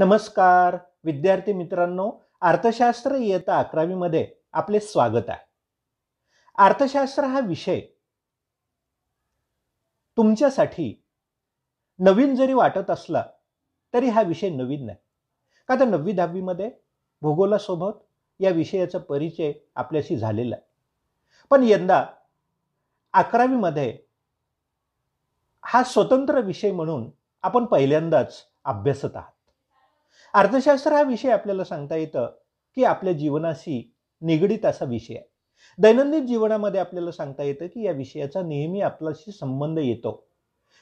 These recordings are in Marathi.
नमस्कार विद्यार्थी मित्रांनो अर्थशास्त्र इयत्ता अकरावीमध्ये आपले स्वागत आहे अर्थशास्त्र हा विषय तुमच्यासाठी नवीन जरी वाटत असला तरी हा विषय नवीन नाही का तर नववी दहावीमध्ये भूगोलासोबत या विषयाचा परिचय आपल्याशी झालेला आहे पण यंदा अकरावीमध्ये हा स्वतंत्र विषय म्हणून आपण पहिल्यांदाच अभ्यासत आहात अर्थशास्त्र हा विषय आपल्याला सांगता येतं की आपल्या जीवनाशी निगडीत असा विषय आहे दैनंदिन जीवनामध्ये आपल्याला सांगता येतं की या विषयाचा नेहमी आपल्याशी संबंध येतो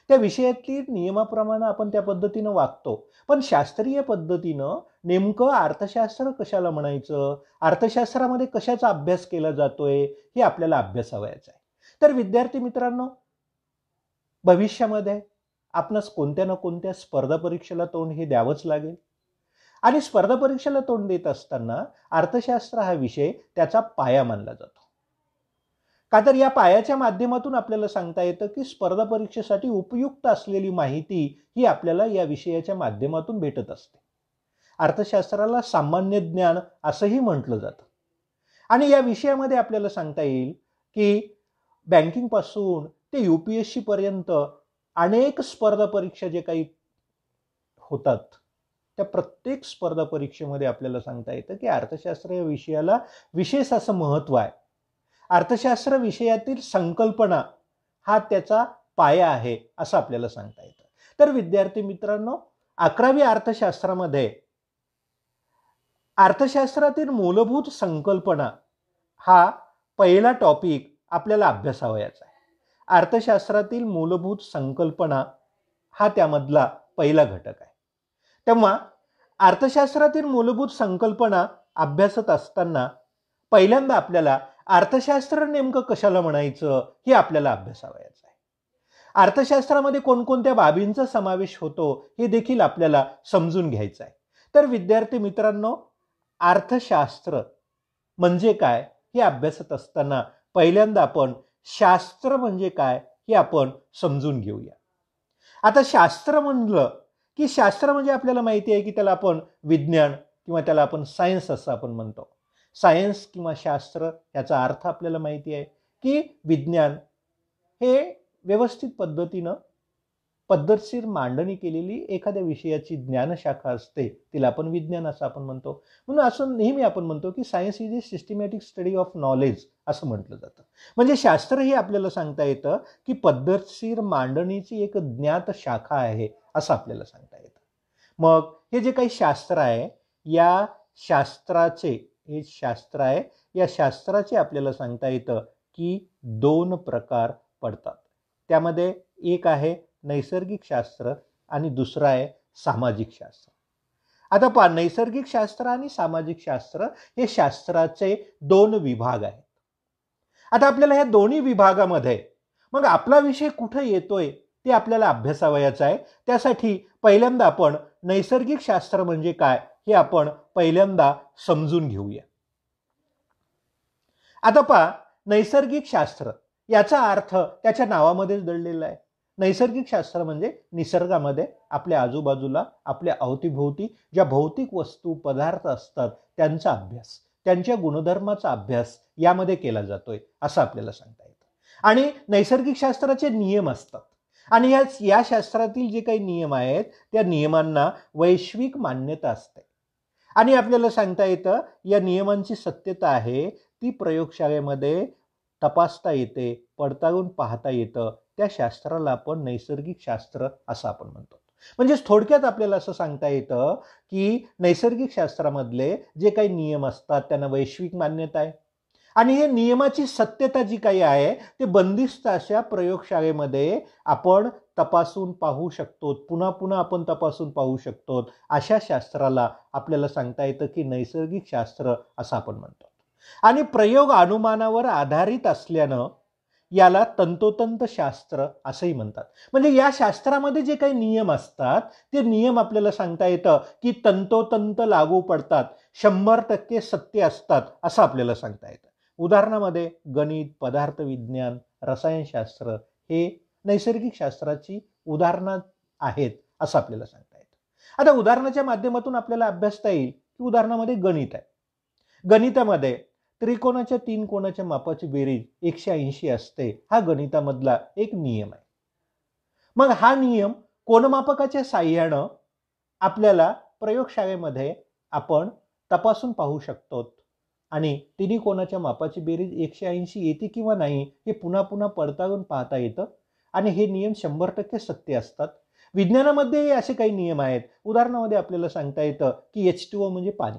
त्या विषयातली नियमाप्रमाणे आपण त्या पद्धतीनं वागतो पण शास्त्रीय पद्धतीनं नेमकं अर्थशास्त्र कशाला म्हणायचं अर्थशास्त्रामध्ये कशाचा अभ्यास केला जातोय हे आपल्याला अभ्यास आहे तर विद्यार्थी मित्रांनो भविष्यामध्ये आपणास कोणत्या ना कोणत्या स्पर्धा परीक्षेला तोंड हे द्यावंच लागेल आणि स्पर्धा परीक्षेला तोंड देत असताना अर्थशास्त्र हा विषय त्याचा पाया मानला जातो का तर या पायाच्या माध्यमातून आपल्याला सांगता येतं की स्पर्धा परीक्षेसाठी उपयुक्त असलेली माहिती ही आपल्याला या विषयाच्या माध्यमातून भेटत असते अर्थशास्त्राला सामान्य ज्ञान असंही म्हटलं जातं आणि या विषयामध्ये आपल्याला सांगता येईल की बँकिंगपासून ते यू पी एस सी पर्यंत अनेक स्पर्धा परीक्षा जे काही होतात त्या प्रत्येक स्पर्धा परीक्षेमध्ये आपल्याला सांगता येतं की अर्थशास्त्र या विषयाला विशेष असं महत्त्व आहे अर्थशास्त्र विषयातील संकल्पना हा त्याचा पाया आहे असं आपल्याला सांगता येतं तर विद्यार्थी मित्रांनो अकरावी अर्थशास्त्रामध्ये अर्थशास्त्रातील मूलभूत संकल्पना हा पहिला टॉपिक आपल्याला अभ्यासावयाचा आहे अर्थशास्त्रातील मूलभूत संकल्पना हा त्यामधला पहिला घटक आहे तेव्हा अर्थशास्त्रातील मूलभूत संकल्पना अभ्यासत असताना पहिल्यांदा आपल्याला अर्थशास्त्र नेमकं कशाला म्हणायचं हे आपल्याला अभ्यासावयाचं आहे अर्थशास्त्रामध्ये कोणकोणत्या बाबींचा समावेश होतो हे देखील आपल्याला समजून घ्यायचं आहे तर विद्यार्थी मित्रांनो अर्थशास्त्र म्हणजे काय हे अभ्यासत असताना पहिल्यांदा आपण शास्त्र म्हणजे काय हे आपण समजून घेऊया आता शास्त्र म्हणलं की शास्त्र म्हणजे आपल्याला माहिती आहे की त्याला आपण विज्ञान किंवा त्याला आपण सायन्स असं आपण म्हणतो सायन्स किंवा शास्त्र याचा अर्थ आपल्याला माहिती आहे की विज्ञान हे व्यवस्थित पद्धतीनं पद्धतशीर मांडणी केलेली एखाद्या विषयाची ज्ञानशाखा असते तिला आपण विज्ञान असं आपण म्हणतो म्हणून असं नेहमी आपण म्हणतो की science is a systematic study of knowledge असं म्हटलं जातं म्हणजे शास्त्र हे आपल्याला सांगता येतं की पद्धतशीर मांडणीची एक ज्ञात शाखा आहे असं आपल्याला सांगता येतं मग हे जे काही शास्त्र आहे या शास्त्राचे हे शास्त्र आहे या शास्त्राचे आपल्याला सांगता येतं की दोन प्रकार पडतात त्यामध्ये एक आहे नैसर्गिक शास्त्र आणि दुसरं आहे सामाजिक शास्त्र आता पहा नैसर्गिक शास्त्र आणि सामाजिक शास्त्र हे शास्त्राचे दोन विभाग आहेत आता आपल्याला ह्या दोन्ही विभागामध्ये मग आपला विषय कुठं येतोय ते आपल्याला अभ्यासावयाचं आहे त्यासाठी पहिल्यांदा आपण नैसर्गिक शास्त्र म्हणजे काय हे आपण पहिल्यांदा समजून घेऊया आता पहा नैसर्गिक शास्त्र याचा अर्थ त्याच्या नावामध्येच दडलेला आहे नैसर्गिक शास्त्र म्हणजे निसर्गामध्ये आपल्या आजूबाजूला आपल्या अवतीभोवती ज्या भौतिक वस्तू पदार्थ असतात त्यांचा अभ्यास त्यांच्या गुणधर्माचा अभ्यास यामध्ये केला जातोय असं आपल्याला सांगता येतं आणि नैसर्गिक शास्त्राचे नियम असतात आणि याच या शास्त्रातील जे काही नियम आहेत त्या नियमांना वैश्विक मान्यता असते आणि आपल्याला सांगता येतं या नियमांची सत्यता आहे ती प्रयोगशाळेमध्ये तपासता येते पडताळून पाहता येतं त्या शास्त्राला आपण नैसर्गिक शास्त्र असं आपण म्हणतो म्हणजेच थोडक्यात आपल्याला असं सांगता येतं की नैसर्गिक शास्त्रामधले जे काही नियम असतात त्यांना वैश्विक मान्यता आहे आणि हे नियमाची सत्यता जी काही आहे ते बंदिस्त अशा प्रयोगशाळेमध्ये आपण तपासून पाहू शकतो पुन्हा पुन्हा आपण तपासून पाहू शकतो अशा शास्त्राला आपल्याला सांगता येतं की नैसर्गिक शास्त्र असं आपण म्हणतो आणि प्रयोग अनुमानावर आधारित असल्यानं याला तंतोतंत शास्त्र असंही म्हणतात म्हणजे या शास्त्रामध्ये जे काही नियम असतात ते नियम आपल्याला सांगता येतं की तंतोतंत लागू पडतात शंभर टक्के सत्य असतात असं आपल्याला सांगता येतं उदाहरणामध्ये गणित पदार्थ विज्ञान रसायनशास्त्र हे नैसर्गिक शास्त्राची उदाहरणं आहेत असं आपल्याला सांगता येतं आता उदाहरणाच्या माध्यमातून आपल्याला अभ्यासता येईल की उदाहरणामध्ये गणित आहे गणितामध्ये त्रिकोणाच्या तीन कोणाच्या मापाची बेरीज एकशे ऐंशी असते हा गणितामधला एक नियम आहे मग हा नियम कोणमापकाच्या साह्यानं आपल्याला प्रयोगशाळेमध्ये आपण तपासून पाहू शकतो आणि तिन्ही कोणाच्या मापाची बेरीज एकशे ऐंशी येते किंवा नाही हे पुन्हा पुन्हा पडताळून पाहता येतं आणि हे नियम शंभर टक्के सत्य असतात विज्ञानामध्येही असे काही नियम आहेत उदाहरणामध्ये आपल्याला सांगता येतं की एच टू ओ म्हणजे पाणी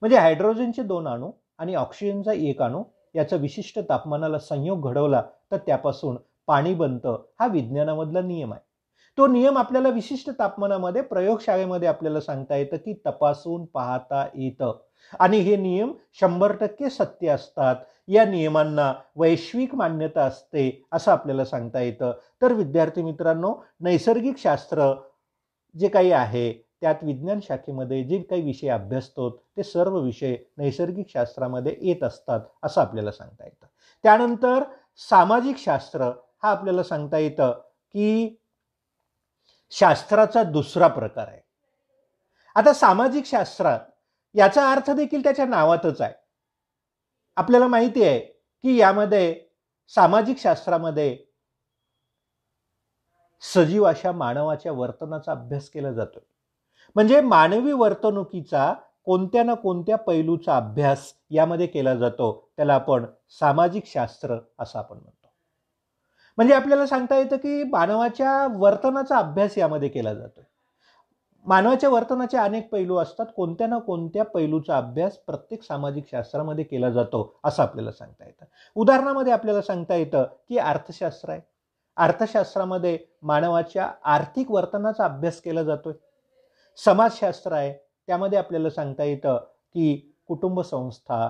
म्हणजे हायड्रोजनचे दोन अणू आणि ऑक्सिजनचा एक अणू याचा विशिष्ट तापमानाला संयोग घडवला तर त्यापासून पाणी बनतं हा विज्ञानामधला नियम आहे तो नियम आपल्याला विशिष्ट तापमानामध्ये प्रयोगशाळेमध्ये आपल्याला सांगता येतं की तपासून पाहता येतं आणि हे नियम शंभर टक्के सत्य असतात या नियमांना वैश्विक मान्यता असते असं आपल्याला सांगता येतं तर विद्यार्थी मित्रांनो नैसर्गिक शास्त्र जे काही आहे त्यात विज्ञान शाखेमध्ये जे काही विषय अभ्यासतो ते सर्व विषय नैसर्गिक शास्त्रामध्ये येत असतात असं आपल्याला सांगता येतं त्यानंतर सामाजिक शास्त्र हा आपल्याला सांगता येतं की शास्त्राचा दुसरा प्रकार आहे आता सामाजिक शास्त्रात याचा अर्थ देखील त्याच्या नावातच आहे आपल्याला माहिती आहे की यामध्ये सामाजिक शास्त्रामध्ये सजीव अशा मानवाच्या वर्तनाचा अभ्यास केला जातो म्हणजे मानवी वर्तणुकीचा कोणत्या ना कोणत्या पैलूचा अभ्यास यामध्ये केला जातो त्याला आपण सामाजिक शास्त्र असं आपण म्हणतो म्हणजे आपल्याला सांगता येतं की मानवाच्या वर्तनाचा अभ्यास यामध्ये केला जातो मानवाच्या वर्तनाचे अनेक पैलू असतात कोणत्या ना कोणत्या पैलूचा अभ्यास प्रत्येक सामाजिक शास्त्रामध्ये केला जातो असं आपल्याला सांगता येतं उदाहरणामध्ये आपल्याला सांगता येतं की अर्थशास्त्र आहे अर्थशास्त्रामध्ये मानवाच्या आर्थिक वर्तनाचा अभ्यास केला जातोय समाजशास्त्र आहे त्यामध्ये आपल्याला सांगता येतं की कुटुंब संस्था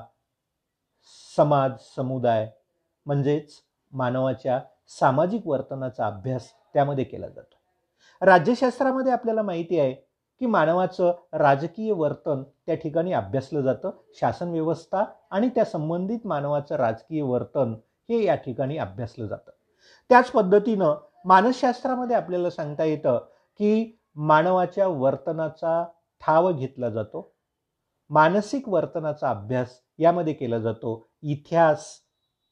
समाज समुदाय म्हणजेच मानवाच्या सामाजिक वर्तनाचा अभ्यास त्यामध्ये केला जातो राज्यशास्त्रामध्ये आपल्याला माहिती आहे की मानवाचं राजकीय वर्तन त्या ठिकाणी अभ्यासलं जातं शासन व्यवस्था आणि त्या संबंधित मानवाचं राजकीय वर्तन हे या ठिकाणी अभ्यासलं जातं त्याच पद्धतीनं मानसशास्त्रामध्ये आपल्याला सांगता येतं की मानवाच्या वर्तनाचा ठाव घेतला जातो मानसिक वर्तनाचा अभ्यास यामध्ये केला जातो इतिहास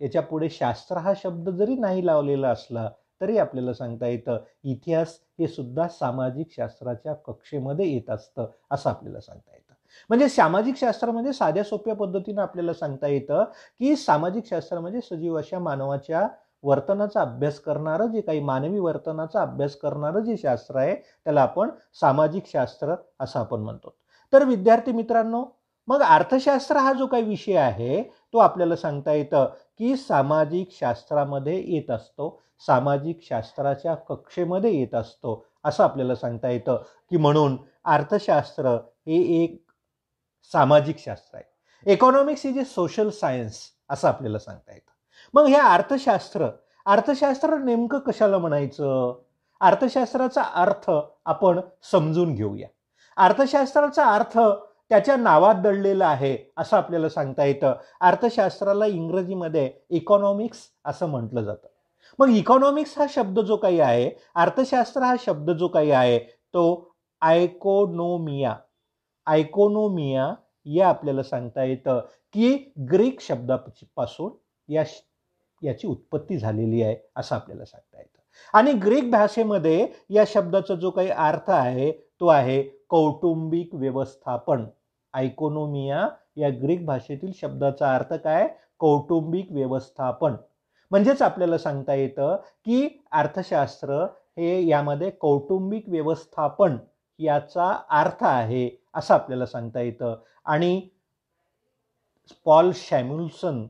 याच्यापुढे शास्त्र हा शब्द जरी नाही लावलेला असला तरी आपल्याला सांगता येतं इतिहास हे सुद्धा सामाजिक शास्त्राच्या कक्षेमध्ये येत असतं असं आपल्याला सांगता येतं म्हणजे सामाजिक शास्त्र म्हणजे साध्या सोप्या पद्धतीनं आपल्याला सांगता येतं की सामाजिक शास्त्र म्हणजे सजीव अशा मानवाच्या वर्तनाचा अभ्यास करणारं जे काही मानवी वर्तनाचा अभ्यास करणारं जे शास्त्र आहे त्याला आपण सामाजिक शास्त्र असं आपण म्हणतो तर विद्यार्थी मित्रांनो मग अर्थशास्त्र हा जो काही विषय आहे तो आपल्याला सांगता येतं की सामाजिक शास्त्रामध्ये येत असतो सामाजिक शास्त्राच्या कक्षेमध्ये येत असतो असं आपल्याला सांगता येतं की म्हणून अर्थशास्त्र हे एक सामाजिक शास्त्र आहे इकॉनॉमिक्स हे जे सोशल सायन्स असं आपल्याला सांगता येतं मग हे अर्थशास्त्र अर्थशास्त्र नेमकं कशाला म्हणायचं अर्थशास्त्राचा अर्थ आपण समजून घेऊया अर्थशास्त्राचा अर्थ त्याच्या नावात दडलेलं आहे असं आपल्याला सांगता येतं अर्थशास्त्राला इंग्रजीमध्ये इकॉनॉमिक्स असं म्हटलं जातं मग इकॉनॉमिक्स हा शब्द जो काही आहे अर्थशास्त्र हा शब्द जो काही आहे तो आयकोनोमिया आयकोनोमिया या आपल्याला सांगता येतं की ग्रीक शब्दापासून या याची उत्पत्ती झालेली आहे असं आपल्याला सांगता येतं आणि ग्रीक भाषेमध्ये या शब्दाचा जो काही अर्थ आहे तो आहे कौटुंबिक व्यवस्थापन आयकोनोमिया या ग्रीक भाषेतील शब्दाचा अर्थ काय कौटुंबिक व्यवस्थापन म्हणजेच आपल्याला सांगता येतं की अर्थशास्त्र हे यामध्ये कौटुंबिक व्यवस्थापन याचा अर्थ आहे असं आपल्याला सांगता येतं आणि पॉल शॅम्युल्सन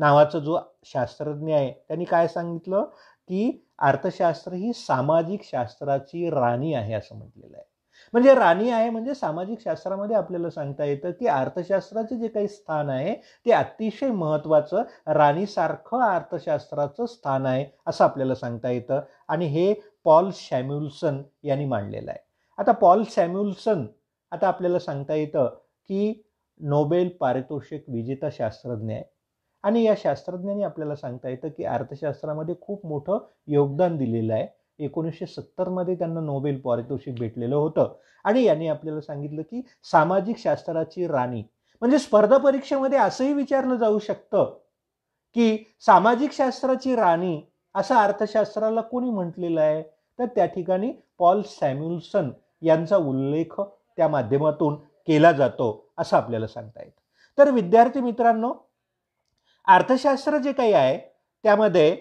नावाचा जो शास्त्रज्ञ आहे त्यांनी काय सांगितलं की अर्थशास्त्र ही सामाजिक शास्त्राची राणी आहे असं म्हटलेलं आहे म्हणजे राणी आहे म्हणजे सामाजिक शास्त्रामध्ये आपल्याला सांगता येतं की अर्थशास्त्राचं जे काही स्थान आहे ते अतिशय महत्त्वाचं राणीसारखं अर्थशास्त्राचं स्थान आहे असं आपल्याला सांगता येतं आणि हे पॉल सॅम्युल्सन यांनी मांडलेलं आहे आता पॉल सॅम्युल्सन आता आपल्याला सांगता येतं की नोबेल पारितोषिक विजेता शास्त्रज्ञ आहे आणि या शास्त्रज्ञांनी आपल्याला सांगता येतं की अर्थशास्त्रामध्ये खूप मोठं योगदान दिलेलं आहे एकोणीसशे सत्तरमध्ये त्यांना नोबेल पारितोषिक भेटलेलं होतं आणि यांनी आपल्याला सांगितलं की सामाजिक शास्त्राची राणी म्हणजे स्पर्धा परीक्षेमध्ये असंही विचारलं जाऊ शकतं की सामाजिक शास्त्राची राणी असं अर्थशास्त्राला कोणी म्हटलेलं आहे तर त्या ठिकाणी पॉल सॅम्युल्सन यांचा उल्लेख त्या माध्यमातून केला जातो असं आपल्याला सांगता येतं तर विद्यार्थी मित्रांनो अर्थशास्त्र जे काही आहे त्यामध्ये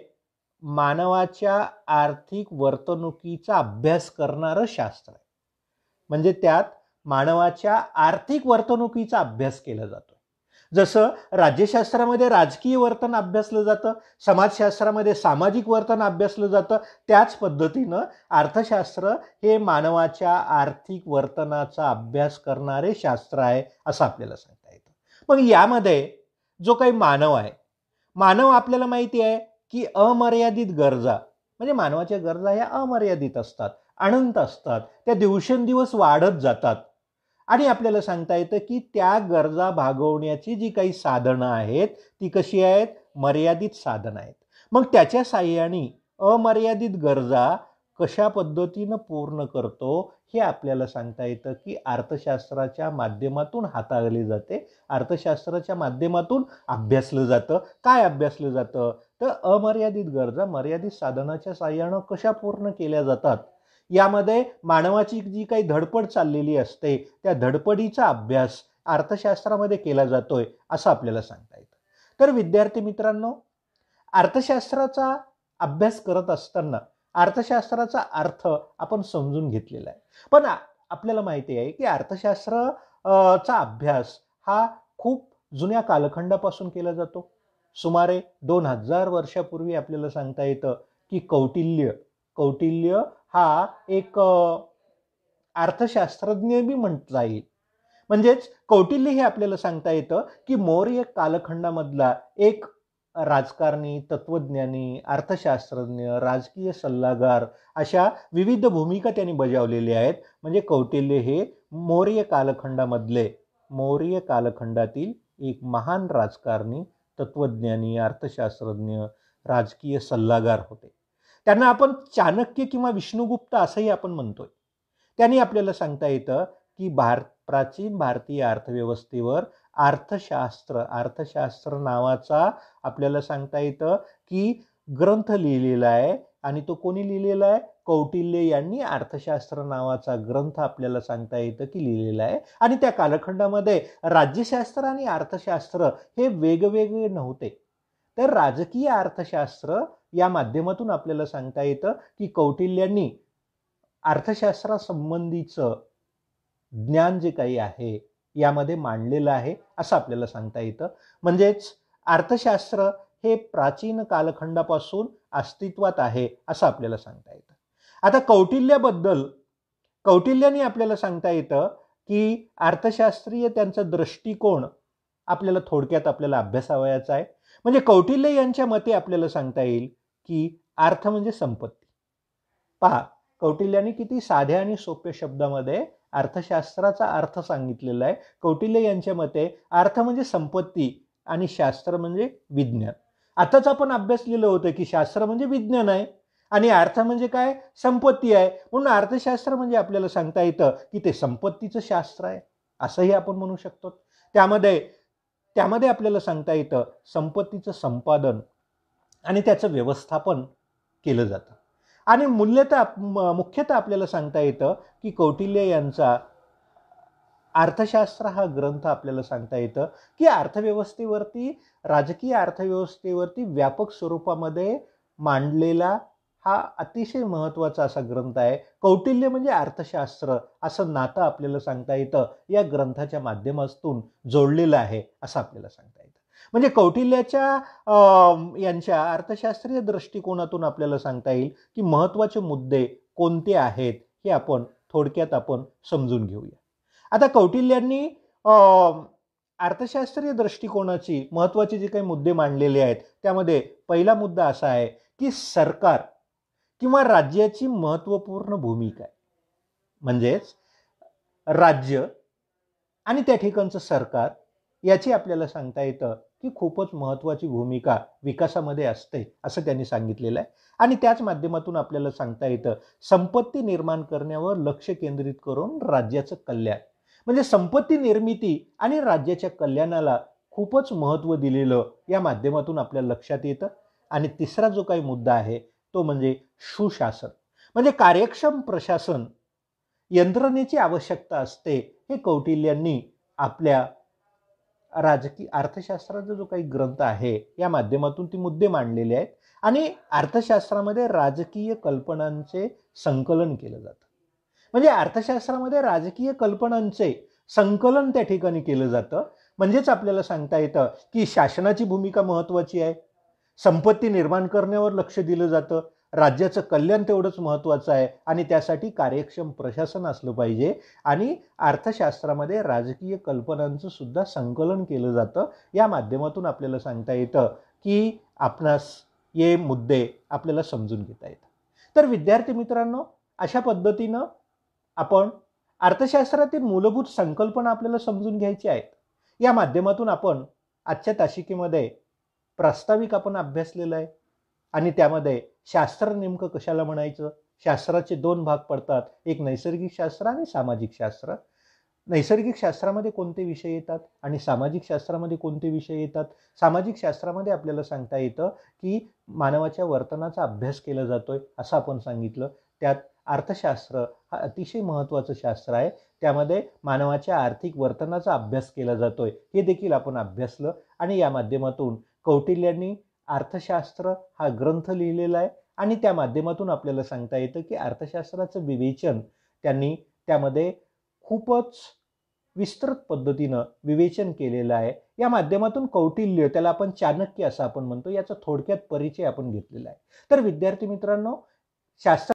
मानवाच्या आर्थिक वर्तणुकीचा अभ्यास करणारं शास्त्र आहे म्हणजे त्यात मानवाच्या आर्थिक वर्तणुकीचा अभ्यास केला जातो जसं राज्यशास्त्रामध्ये राजकीय वर्तन अभ्यासलं जातं समाजशास्त्रामध्ये सामाजिक वर्तन अभ्यासलं जातं त्याच पद्धतीनं अर्थशास्त्र हे मानवाच्या आर्थिक वर्तनाचा अभ्यास करणारे शास्त्र आहे असं आपल्याला सांगता येतं मग यामध्ये जो काही मानव आहे मानव आपल्याला माहिती आहे की अमर्यादित गरजा म्हणजे मानवाच्या गरजा ह्या अमर्यादित असतात अनंत असतात त्या दिवसेंदिवस वाढत जातात आणि आपल्याला सांगता येतं की त्या गरजा भागवण्याची जी काही साधनं आहेत ती कशी आहेत मर्यादित साधनं आहेत मग त्याच्या साह्याने अमर्यादित गरजा कशा पद्धतीनं पूर्ण करतो हे आपल्याला सांगता येतं की अर्थशास्त्राच्या माध्यमातून हाताळली जाते अर्थशास्त्राच्या माध्यमातून अभ्यासलं जातं काय अभ्यासलं जातं तर अमर्यादित गरजा मर्यादित साधनाच्या साह्यानं कशा पूर्ण केल्या जातात यामध्ये मानवाची जी काही धडपड चाललेली असते त्या धडपडीचा अभ्यास अर्थशास्त्रामध्ये केला जातोय असं आपल्याला सांगता येतं तर विद्यार्थी मित्रांनो अर्थशास्त्राचा अभ्यास करत असताना अर्थशास्त्राचा अर्थ आपण समजून घेतलेला आहे पण आपल्याला माहिती आहे की अर्थशास्त्र चा अभ्यास हा खूप जुन्या कालखंडापासून केला जातो सुमारे दोन हजार वर्षापूर्वी आपल्याला सांगता येतं की कौटिल्य कौटिल्य हा एक अर्थशास्त्रज्ञ बी म्हटला येईल म्हणजेच कौटिल्य हे आपल्याला सांगता येतं की मौर्य कालखंडामधला एक राजकारणी तत्वज्ञानी अर्थशास्त्रज्ञ राजकीय सल्लागार अशा विविध भूमिका त्यांनी बजावलेल्या आहेत म्हणजे कौटिल्य हे मौर्य कालखंडामधले मौर्य कालखंडातील एक महान राजकारणी तत्वज्ञानी अर्थशास्त्रज्ञ राजकीय सल्लागार होते त्यांना आपण चाणक्य किंवा विष्णुगुप्त असंही आपण म्हणतोय त्यांनी आपल्याला सांगता येतं की भार प्राचीन भारतीय अर्थव्यवस्थेवर अर्थशास्त्र अर्थशास्त्र नावाचा आपल्याला सांगता येतं की ग्रंथ लिहिलेला आहे आणि तो कोणी लिहिलेला आहे कौटिल्य यांनी अर्थशास्त्र नावाचा ग्रंथ आपल्याला सांगता येतं की लिहिलेला आहे आणि त्या कालखंडामध्ये राज्यशास्त्र आणि अर्थशास्त्र हे वेगवेगळे नव्हते तर राजकीय अर्थशास्त्र या माध्यमातून आपल्याला सांगता येतं की कौटिल्यांनी अर्थशास्त्रासंबंधीचं ज्ञान जे काही आहे यामध्ये मांडलेलं आहे असं आपल्याला सांगता येतं म्हणजेच अर्थशास्त्र हे प्राचीन कालखंडापासून अस्तित्वात आहे असं आपल्याला सांगता येतं आता कौटिल्याबद्दल कौटिल्याने आपल्याला सांगता येतं की अर्थशास्त्रीय त्यांचा दृष्टिकोन आपल्याला थोडक्यात आपल्याला अभ्यासावयाचा आहे म्हणजे कौटिल्य यांच्या मते आपल्याला सांगता येईल की अर्थ म्हणजे संपत्ती पहा कौटिल्याने किती साध्या आणि सोप्या शब्दामध्ये अर्थशास्त्राचा अर्थ सांगितलेला आहे कौटिल्य यांच्या मते अर्थ म्हणजे संपत्ती आणि शास्त्र म्हणजे विज्ञान आताच आपण अभ्यासलेलं होतं की शास्त्र म्हणजे विज्ञान आहे आणि अर्थ म्हणजे काय संपत्ती आहे म्हणून अर्थशास्त्र म्हणजे आपल्याला सांगता येतं की ते संपत्तीचं शास्त्र आहे असंही आपण म्हणू शकतो त्यामध्ये त्यामध्ये आपल्याला सांगता येतं संपत्तीचं संपादन आणि त्याचं व्यवस्थापन केलं जातं आणि मूल्यतः मुख्यतः आपल्याला सांगता येतं की कौटिल्य यांचा अर्थशास्त्र हा ग्रंथ आपल्याला सांगता येतं की अर्थव्यवस्थेवरती राजकीय अर्थव्यवस्थेवरती व्यापक स्वरूपामध्ये मांडलेला हा अतिशय महत्त्वाचा असा ग्रंथ आहे कौटिल्य म्हणजे अर्थशास्त्र असं नातं आपल्याला सांगता येतं या ग्रंथाच्या माध्यमातून जोडलेलं आहे असं आपल्याला सांगता येतं म्हणजे कौटिल्याच्या यांच्या अर्थशास्त्रीय दृष्टिकोनातून आपल्याला सांगता येईल की महत्त्वाचे मुद्दे कोणते आहेत हे आपण थोडक्यात आपण समजून घेऊया आता कौटिल्यांनी अर्थशास्त्रीय दृष्टिकोनाची महत्त्वाचे जे काही मुद्दे मांडलेले आहेत त्यामध्ये पहिला मुद्दा असा आहे की सरकार किंवा राज्याची महत्त्वपूर्ण भूमिका आहे म्हणजेच राज्य आणि त्या ठिकाणचं सरकार याची आपल्याला सांगता येतं की खूपच महत्त्वाची भूमिका विकासामध्ये असते असं त्यांनी सांगितलेलं आहे आणि त्याच माध्यमातून आपल्याला सांगता येतं संपत्ती निर्माण करण्यावर लक्ष केंद्रित करून राज्याचं कल्याण म्हणजे संपत्ती निर्मिती आणि राज्याच्या कल्याणाला खूपच महत्त्व दिलेलं या माध्यमातून आपल्या लक्षात येतं आणि तिसरा जो काही मुद्दा आहे तो म्हणजे सुशासन म्हणजे कार्यक्षम प्रशासन यंत्रणेची आवश्यकता असते हे कौटिल्यांनी आपल्या राजकीय अर्थशास्त्राचा जो काही ग्रंथ आहे या माध्यमातून ती मुद्दे मांडलेले आहेत आणि अर्थशास्त्रामध्ये राजकीय कल्पनांचे संकलन केलं जातं म्हणजे अर्थशास्त्रामध्ये राजकीय कल्पनांचे संकलन त्या ठिकाणी केलं जातं म्हणजेच आपल्याला सांगता येतं की शासनाची भूमिका महत्त्वाची आहे संपत्ती निर्माण करण्यावर लक्ष दिलं जातं राज्याचं कल्याण तेवढंच महत्त्वाचं आहे आणि त्यासाठी कार्यक्षम प्रशासन असलं पाहिजे आणि अर्थशास्त्रामध्ये राजकीय कल्पनांचं सुद्धा संकलन केलं जातं या माध्यमातून आपल्याला सांगता येतं की आपणास हे मुद्दे आपल्याला समजून घेता येत तर विद्यार्थी मित्रांनो अशा पद्धतीनं आपण अर्थशास्त्रातील मूलभूत संकल्पना आपल्याला समजून घ्यायची आहेत या माध्यमातून आपण आजच्या ताशिकेमध्ये प्रास्ताविक आपण अभ्यासलेलं आहे आणि त्यामध्ये शास्त्र नेमकं कशाला म्हणायचं शास्त्राचे दोन भाग पडतात एक नैसर्गिक शास्त्र आणि सामाजिक शास्त्र नैसर्गिक शास्त्रामध्ये कोणते विषय येतात आणि सामाजिक शास्त्रामध्ये कोणते विषय येतात सामाजिक शास्त्रामध्ये आपल्याला सांगता येतं की मानवाच्या वर्तनाचा अभ्यास केला जातोय असं आपण सांगितलं त्यात अर्थशास्त्र हा अतिशय महत्त्वाचं शास्त्र आहे त्यामध्ये मानवाच्या आर्थिक वर्तनाचा अभ्यास केला आहे हे देखील आपण अभ्यासलं आणि या माध्यमातून कौटिल्यांनी अर्थशास्त्र हा ग्रंथ लिहिलेला आहे आणि त्या माध्यमातून आपल्याला सांगता येतं की अर्थशास्त्राचं विवेचन त्यांनी त्यामध्ये खूपच विस्तृत पद्धतीनं विवेचन केलेलं आहे या माध्यमातून कौटिल्य त्याला आपण चाणक्य असं आपण म्हणतो याचा थोडक्यात परिचय आपण घेतलेला आहे तर विद्यार्थी मित्रांनो शास्त्र